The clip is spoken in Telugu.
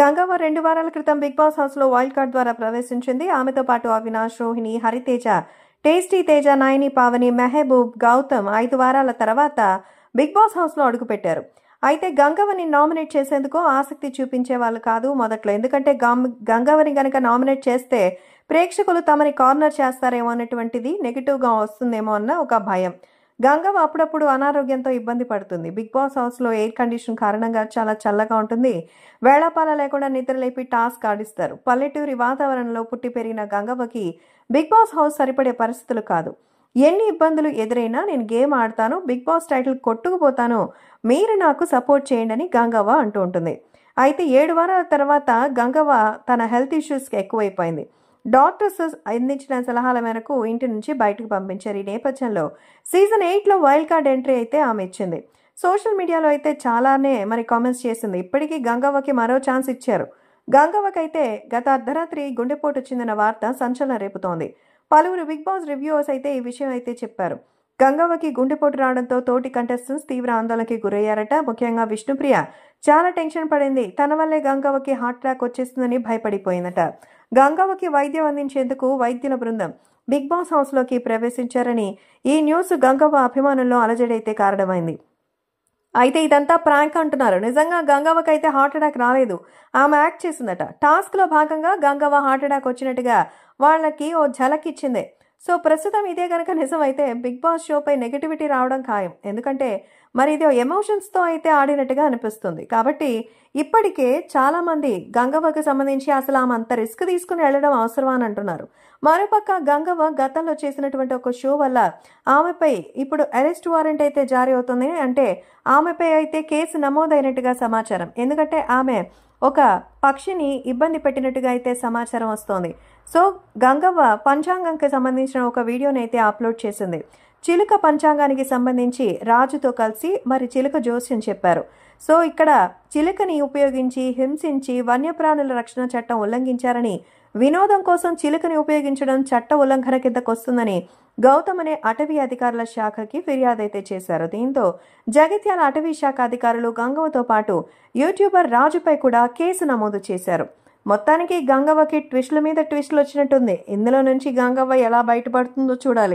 గంగవ్వ రెండు వారాల క్రితం బిగ్ బాస్ హౌస్ లో వైల్డ్ కార్డ్ ద్వారా ప్రవేశించింది ఆమెతో పాటు అవినాష్ రోహిణి హరితేజ టేస్టీ తేజ నాయని పావని మెహబూబ్ గౌతమ్ ఐదు వారాల తర్వాత బిగ్ బాస్ హౌస్లో అడుగుపెట్టారు అయితే గంగవని నామినేట్ చేసేందుకు ఆసక్తి చూపించే వాళ్ళు కాదు మొదట్లో ఎందుకంటే గంగవని గనక నామినేట్ చేస్తే ప్రేక్షకులు తమని కార్నర్ చేస్తారేమో అన్నటువంటిది నెగిటివ్గా వస్తుందేమో అన్న ఒక భయం గంగవ్వ అప్పుడప్పుడు అనారోగ్యంతో ఇబ్బంది పడుతుంది బిగ్ బాస్ హౌస్లో ఎయిర్ కండిషన్ కారణంగా చాలా చల్లగా ఉంటుంది వేళాపాల లేకుండా నిద్రలేపి టాస్క్ ఆడిస్తారు పల్లెటూరి వాతావరణంలో పుట్టి పెరిగిన గంగవ్వకి బిగ్ బాస్ హౌస్ సరిపడే పరిస్థితులు కాదు ఎన్ని ఇబ్బందులు ఎదురైనా నేను గేమ్ ఆడతాను బిగ్ బాస్ టైటిల్ కొట్టుకుపోతాను మీరు నాకు సపోర్ట్ చేయండి అని గంగవ్వ అంటూ ఉంటుంది అయితే ఏడు వారాల తర్వాత గంగవ్వ తన హెల్త్ ఇష్యూస్కి ఎక్కువైపోయింది డాక్టర్స్ అందించిన సలహాల మేరకు ఇంటి నుంచి బయటకు పంపించారు ఈ నేపథ్యంలో సీజన్ ఎయిట్లో వైల్డ్ కార్డ్ ఎంట్రీ అయితే ఆమె ఇచ్చింది సోషల్ మీడియాలో అయితే చాలానే మరి కామెంట్స్ చేసింది ఇప్పటికీ గంగవ్వకి మరో ఛాన్స్ ఇచ్చారు గంగవ్వకైతే గత అర్ధరాత్రి గుండెపోటు వచ్చిందన్న వార్త సంచలన రేపుతోంది పలువురు బిగ్ బాస్ రివ్యూవర్స్ అయితే ఈ విషయం అయితే చెప్పారు గంగవ్వకి గుండెపోటు రావడంతో తోటి కంటెస్టెంట్స్ తీవ్ర ఆందోళనకి గురయ్యారట ముఖ్యంగా విష్ణుప్రియ చాలా టెన్షన్ పడింది తన వల్లే గంగవ్వకి హార్ట్ అటాక్ వచ్చేస్తుందని భయపడిపోయిందట గంగవ్వకి వైద్యం అందించేందుకు వైద్యుల బృందం బిగ్ బాస్ హౌస్లోకి ప్రవేశించారని ఈ న్యూస్ గంగవ్వ అభిమానుల్లో అలజడైతే కారణమైంది అయితే ఇదంతా ప్రాంక్ అంటున్నారు నిజంగా గంగవ్వకైతే హార్ట్ అటాక్ రాలేదు ఆమె యాక్ట్ చేసిందట టాస్క్లో భాగంగా గంగవ్వ హార్ట్ అటాక్ వచ్చినట్టుగా వాళ్ళకి ఓ ఝలక్ ఇచ్చిందే సో ప్రస్తుతం ఇదే కనుక నిజమైతే బిగ్ బాస్ షోపై నెగిటివిటీ రావడం ఖాయం ఎందుకంటే మరి ఇది ఎమోషన్స్తో అయితే ఆడినట్టుగా అనిపిస్తుంది కాబట్టి ఇప్పటికే చాలామంది గంగవ్వకు సంబంధించి అసలు ఆమె అంత రిస్క్ తీసుకుని వెళ్ళడం అవసరం అని అంటున్నారు మరోపక్క గంగవ్వ గతంలో చేసినటువంటి ఒక షో వల్ల ఆమెపై ఇప్పుడు అరెస్ట్ వారెంట్ అయితే జారీ అవుతుంది అంటే ఆమెపై అయితే కేసు నమోదైనట్టుగా సమాచారం ఎందుకంటే ఆమె ఒక పక్షిని ఇబ్బంది పెట్టినట్టుగా అయితే సమాచారం వస్తోంది సో గంగవ్వ పంచాంగంకి సంబంధించిన ఒక వీడియోని అయితే అప్లోడ్ చేసింది చిలుక పంచాంగానికి సంబంధించి రాజుతో కలిసి మరి చిలుక జోస్యం చెప్పారు సో ఇక్కడ చిలుకని ఉపయోగించి హింసించి వన్యప్రాణుల రక్షణ చట్టం ఉల్లంఘించారని వినోదం కోసం చిలుకని ఉపయోగించడం చట్ట ఉల్లంఘన కిందకొస్తుందని గౌతమ్ అనే అటవీ అధికారుల శాఖకి ఫిర్యాదైతే చేశారు దీంతో జగిత్యాల అటవీ శాఖ అధికారులు గంగవతో పాటు యూట్యూబర్ రాజుపై కూడా కేసు నమోదు చేశారు మొత్తానికి గంగవ్వకి ట్విస్టుల మీద ట్విస్టులు వచ్చినట్టుంది ఇందులో నుంచి గంగవ్వ ఎలా బయటపడుతుందో చూడాలి